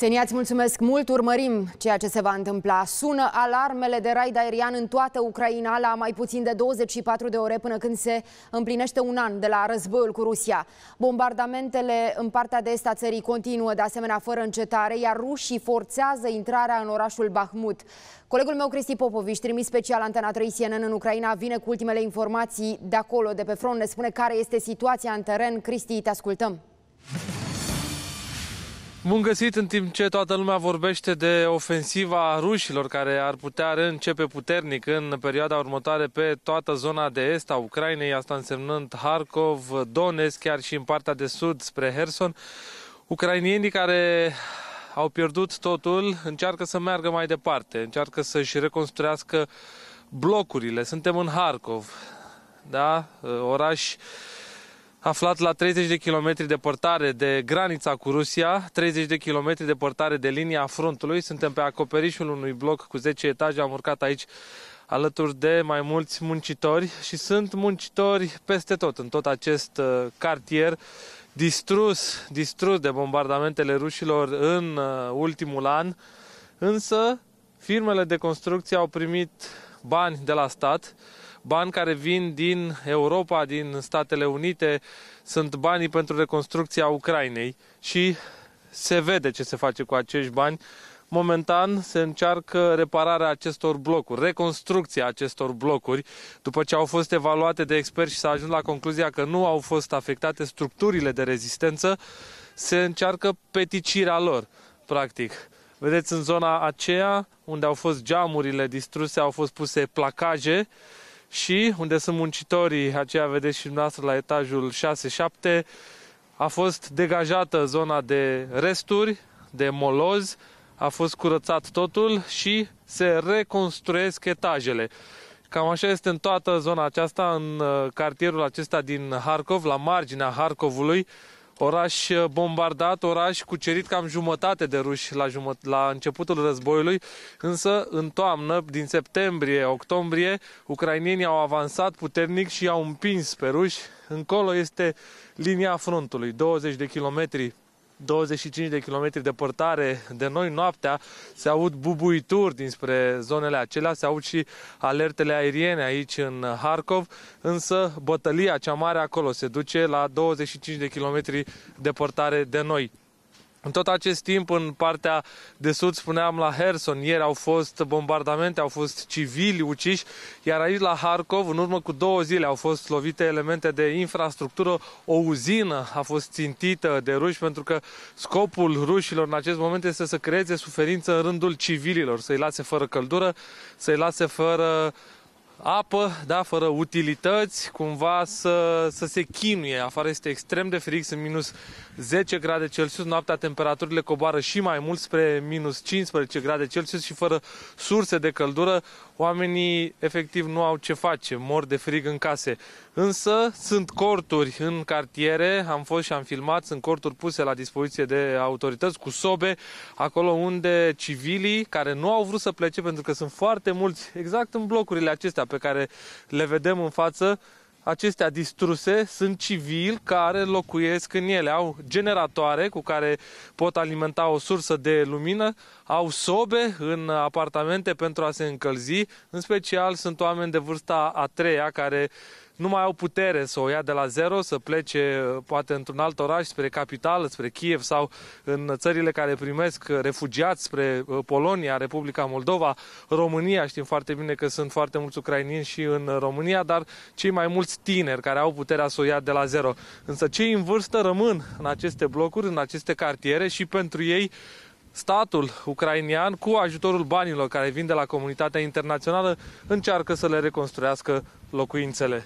Xenia, îți mulțumesc mult, urmărim ceea ce se va întâmpla. Sună alarmele de raid aerian în toată Ucraina la mai puțin de 24 de ore până când se împlinește un an de la războiul cu Rusia. Bombardamentele în partea de est a țării continuă, de asemenea, fără încetare, iar rușii forțează intrarea în orașul Bahmut. Colegul meu, Cristi Popoviș, trimis special Antena 3 CNN în Ucraina, vine cu ultimele informații de acolo, de pe front. Ne spune care este situația în teren. Cristi, te ascultăm. Bun găsit în timp ce toată lumea vorbește de ofensiva rușilor care ar putea începe puternic în perioada următoare pe toată zona de est a Ucrainei, asta însemnând Harkov, Donetsk, chiar și în partea de sud spre Herson. Ucrainienii care au pierdut totul încearcă să meargă mai departe, încearcă să-și reconstruiască blocurile. Suntem în Harkov, da? oraș aflat la 30 de kilometri departare de granița cu Rusia, 30 de kilometri departare de linia frontului. Suntem pe acoperișul unui bloc cu 10 etaje, am urcat aici alături de mai mulți muncitori și sunt muncitori peste tot, în tot acest uh, cartier distrus, distrus de bombardamentele rușilor în uh, ultimul an, însă firmele de construcție au primit bani de la stat bani care vin din Europa, din Statele Unite, sunt banii pentru reconstrucția Ucrainei și se vede ce se face cu acești bani. Momentan se încearcă repararea acestor blocuri, reconstrucția acestor blocuri, după ce au fost evaluate de experți și s-a ajuns la concluzia că nu au fost afectate structurile de rezistență, se încearcă peticirea lor, practic. Vedeți, în zona aceea, unde au fost geamurile distruse, au fost puse placaje și unde sunt muncitorii, aceia vedeți și dumneavoastră la etajul 6-7, a fost degajată zona de resturi, de moloz, a fost curățat totul și se reconstruiesc etajele. Cam așa este în toată zona aceasta, în uh, cartierul acesta din Harkov, la marginea Harkovului, Oraș eh, bombardat, oraș cucerit cam jumătate de ruși la, jumăt- la începutul războiului, însă în toamnă, din septembrie-octombrie, ucrainienii au avansat puternic și i-au împins pe ruși. Încolo este linia frontului, 20 de kilometri 25 de kilometri departare de noi noaptea, se aud bubuituri dinspre zonele acelea, se aud și alertele aeriene aici în Harkov, însă bătălia cea mare acolo se duce la 25 de kilometri departare de noi. În tot acest timp, în partea de sud, spuneam la Herson, ieri au fost bombardamente, au fost civili uciși, iar aici la Harkov, în urmă cu două zile, au fost lovite elemente de infrastructură. O uzină a fost țintită de ruși, pentru că scopul rușilor în acest moment este să creeze suferință în rândul civililor, să-i lase fără căldură, să-i lase fără uh, apă, da, fără utilități, cumva să, să se chinuie. Afară este extrem de frig, sunt minus 10 grade Celsius, noaptea temperaturile coboară și mai mult spre minus 15 grade Celsius și fără surse de căldură, oamenii efectiv nu au ce face, mor de frig în case. Însă sunt corturi în cartiere, am fost și am filmat, sunt corturi puse la dispoziție de autorități cu sobe, acolo unde civilii care nu au vrut să plece pentru că sunt foarte mulți exact în blocurile acestea pe care le vedem în față, acestea distruse sunt civili care locuiesc în ele. Au generatoare cu care pot alimenta o sursă de lumină, au sobe în apartamente pentru a se încălzi, în special sunt oameni de vârsta a treia care nu mai au putere să o ia de la zero, să plece uh, poate într-un alt oraș, spre capitală, spre Kiev sau în țările care primesc uh, refugiați, spre uh, Polonia, Republica Moldova, România. Știm foarte bine că sunt foarte mulți ucrainieni și în România, dar cei mai mulți tineri care au puterea să o ia de la zero. Însă cei în vârstă rămân în aceste blocuri, în aceste cartiere și pentru ei statul ucrainian, cu ajutorul banilor care vin de la comunitatea internațională, încearcă să le reconstruiască locuințele.